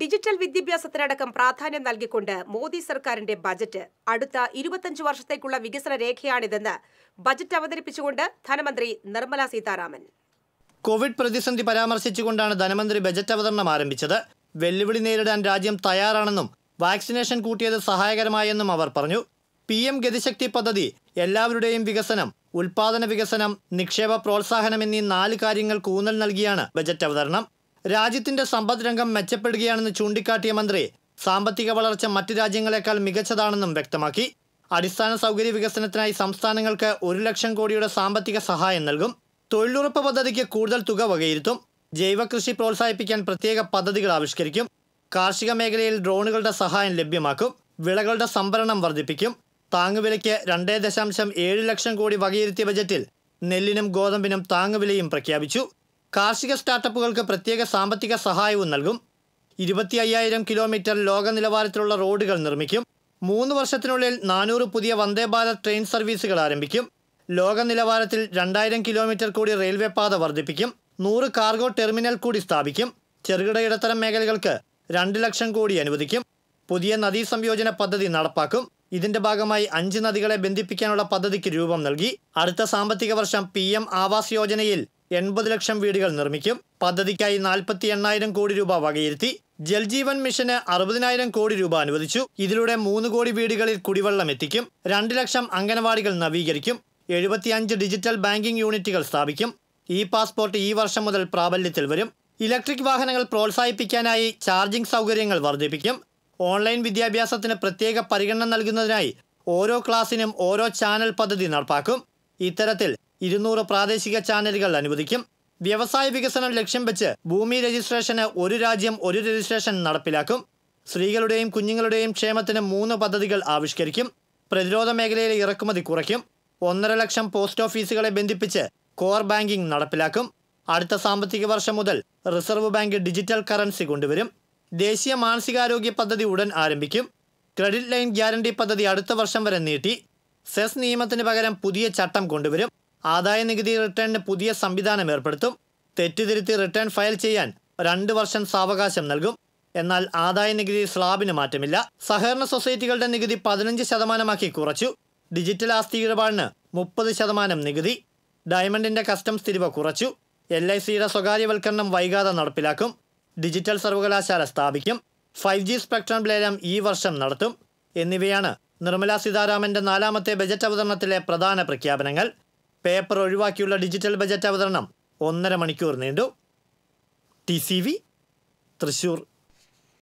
digital വിദ്യാഭ്യാസത്തിനടക്കം പ്രാധാന്യം നൽകിക്കൊണ്ട് മോദി സർക്കാരിന്റെ ബജറ്റ് അടുത്ത ഇരുപത്തഞ്ച് വർഷത്തേക്കുള്ള വികസന രേഖയാണിതെന്ന് ബജറ്റ് അവതരിപ്പിച്ചുകൊണ്ട് ധനമന്ത്രി നിർമ്മല സീതാരാമൻ കോവിഡ് പ്രതിസന്ധി പരാമർശിച്ചുകൊണ്ടാണ് ധനമന്ത്രി ബജറ്റ് അവതരണം ആരംഭിച്ചത് വെല്ലുവിളി നേരിടാൻ രാജ്യം തയ്യാറാണെന്നും വാക്സിനേഷൻ കൂട്ടിയത് സഹായകരമായെന്നും അവർ പറഞ്ഞു പി എം ഗതിശക്തി പദ്ധതി എല്ലാവരുടെയും വികസനം ഉൽപാദന വികസനം നിക്ഷേപ പ്രോത്സാഹനം എന്നീ നാല് കാര്യങ്ങൾക്ക് ഊന്നൽ നൽകിയാണ് ബജറ്റ് അവതരണം രാജ്യത്തിന്റെ സമ്പദ് രംഗം മെച്ചപ്പെടുകയാണെന്ന് ചൂണ്ടിക്കാട്ടിയ മന്ത്രി സാമ്പത്തിക വളർച്ച മറ്റ് രാജ്യങ്ങളെക്കാൾ മികച്ചതാണെന്നും വ്യക്തമാക്കി അടിസ്ഥാന സൗകര്യ വികസനത്തിനായി സംസ്ഥാനങ്ങൾക്ക് ഒരു ലക്ഷം കോടിയുടെ സാമ്പത്തിക സഹായം നൽകും തൊഴിലുറപ്പ് പദ്ധതിക്ക് കൂടുതൽ തുക വകയിരുത്തും ജൈവ കൃഷി പ്രോത്സാഹിപ്പിക്കാൻ പ്രത്യേക പദ്ധതികൾ ആവിഷ്കരിക്കും കാർഷിക മേഖലയിൽ ഡ്രോണുകളുടെ സഹായം ലഭ്യമാക്കും വിളകളുടെ സംഭരണം വർദ്ധിപ്പിക്കും താങ്ങുവിലയ്ക്ക് രണ്ടേ ദശാംശം ഏഴ് ലക്ഷം കോടി വകയിരുത്തിയ ബജറ്റിൽ നെല്ലിനും ഗോതമ്പിനും താങ്ങുവിലയും പ്രഖ്യാപിച്ചു കാർഷിക സ്റ്റാർട്ടപ്പുകൾക്ക് പ്രത്യേക സാമ്പത്തിക സഹായവും നൽകും ഇരുപത്തി അയ്യായിരം കിലോമീറ്റർ ലോക നിലവാരത്തിലുള്ള റോഡുകൾ നിർമ്മിക്കും മൂന്ന് വർഷത്തിനുള്ളിൽ നാനൂറ് പുതിയ വന്ദേ ഭാരത് ട്രെയിൻ സർവീസുകൾ ആരംഭിക്കും ലോക നിലവാരത്തിൽ രണ്ടായിരം കിലോമീറ്റർ കൂടി റെയിൽവേ പാത വർദ്ധിപ്പിക്കും നൂറ് കാർഗോ ടെർമിനൽ കൂടി സ്ഥാപിക്കും ചെറുകിട ഇടത്തരം മേഖലകൾക്ക് രണ്ട് ലക്ഷം കോടി അനുവദിക്കും പുതിയ നദീ സംയോജന പദ്ധതി നടപ്പാക്കും ഇതിന്റെ ഭാഗമായി അഞ്ച് നദികളെ ബന്ധിപ്പിക്കാനുള്ള പദ്ധതിക്ക് രൂപം നൽകി അടുത്ത സാമ്പത്തിക വർഷം പി ആവാസ് യോജനയിൽ എൺപത് ലക്ഷം വീടുകൾ നിർമ്മിക്കും പദ്ധതിക്കായി നാൽപ്പത്തി എണ്ണായിരം കോടി രൂപ വകയിരുത്തി ജൽജീവൻ മിഷന് അറുപതിനായിരം കോടി രൂപ അനുവദിച്ചു ഇതിലൂടെ മൂന്ന് കോടി വീടുകളിൽ കുടിവെള്ളം എത്തിക്കും രണ്ട് ലക്ഷം അംഗനവാടികൾ നവീകരിക്കും എഴുപത്തിയഞ്ച് ഡിജിറ്റൽ ബാങ്കിംഗ് യൂണിറ്റുകൾ സ്ഥാപിക്കും ഇ പാസ്പോർട്ട് ഈ വർഷം മുതൽ പ്രാബല്യത്തിൽ വരും ഇലക്ട്രിക് വാഹനങ്ങൾ പ്രോത്സാഹിപ്പിക്കാനായി ചാർജിംഗ് സൗകര്യങ്ങൾ വർദ്ധിപ്പിക്കും ഓൺലൈൻ വിദ്യാഭ്യാസത്തിന് പ്രത്യേക പരിഗണന നൽകുന്നതിനായി ഓരോ ക്ലാസ്സിനും ഓരോ ചാനൽ പദ്ധതി നടപ്പാക്കും ഇത്തരത്തിൽ ഇരുന്നൂറ് പ്രാദേശിക ചാനലുകൾ അനുവദിക്കും വ്യവസായ വികസനം ലക്ഷ്യം വെച്ച് ഭൂമി രജിസ്ട്രേഷന് ഒരു രാജ്യം ഒരു രജിസ്ട്രേഷൻ നടപ്പിലാക്കും സ്ത്രീകളുടെയും കുഞ്ഞുങ്ങളുടെയും ക്ഷേമത്തിന് മൂന്ന് പദ്ധതികൾ ആവിഷ്കരിക്കും പ്രതിരോധ മേഖലയിലെ ഇറക്കുമതി കുറയ്ക്കും ഒന്നര ലക്ഷം പോസ്റ്റ് ഓഫീസുകളെ ബന്ധിപ്പിച്ച് കോർ ബാങ്കിംഗ് നടപ്പിലാക്കും അടുത്ത സാമ്പത്തിക വർഷം മുതൽ റിസർവ് ബാങ്ക് ഡിജിറ്റൽ കറൻസി കൊണ്ടുവരും ദേശീയ മാനസികാരോഗ്യ പദ്ധതി ഉടൻ ആരംഭിക്കും ക്രെഡിറ്റ് ലൈൻ ഗ്യാരണ്ടി പദ്ധതി അടുത്ത വർഷം വരെ നീട്ടി സെസ് നിയമത്തിന് പകരം പുതിയ ചട്ടം കൊണ്ടുവരും ആദായ നികുതി റിട്ടേണിന് പുതിയ സംവിധാനം ഏർപ്പെടുത്തും തെറ്റുതിരുത്തി റിട്ടേൺ ഫയൽ ചെയ്യാൻ രണ്ട് വർഷം സാവകാശം നൽകും എന്നാൽ ആദായ നികുതി സ്ലാബിന് മാറ്റമില്ല സഹകരണ സൊസൈറ്റികളുടെ നികുതി പതിനഞ്ച് ശതമാനമാക്കി കുറച്ചു ഡിജിറ്റൽ ആസ്തി ഇടപാടിന് മുപ്പത് ശതമാനം നികുതി ഡയമണ്ടിന്റെ കസ്റ്റംസ് തിരിവ് കുറച്ചു എൽ ഐ സിയുടെ സ്വകാര്യവൽക്കരണം വൈകാതെ നടപ്പിലാക്കും ഡിജിറ്റൽ സർവകലാശാല സ്ഥാപിക്കും ഫൈവ് ജി സ്പെക്ട്രം ലേലം ഈ വർഷം നടത്തും എന്നിവയാണ് നിർമ്മലാ സീതാരാമന്റെ നാലാമത്തെ ബജറ്റ് അവതരണത്തിലെ പ്രധാന പ്രഖ്യാപനങ്ങൾ പേപ്പർ ഒഴിവാക്കിയുള്ള ഡിജിറ്റൽ ബജറ്റ് അവതരണം ഒന്നര മണിക്കൂർ നീണ്ടു ടി സി വി തൃശ്ശൂർ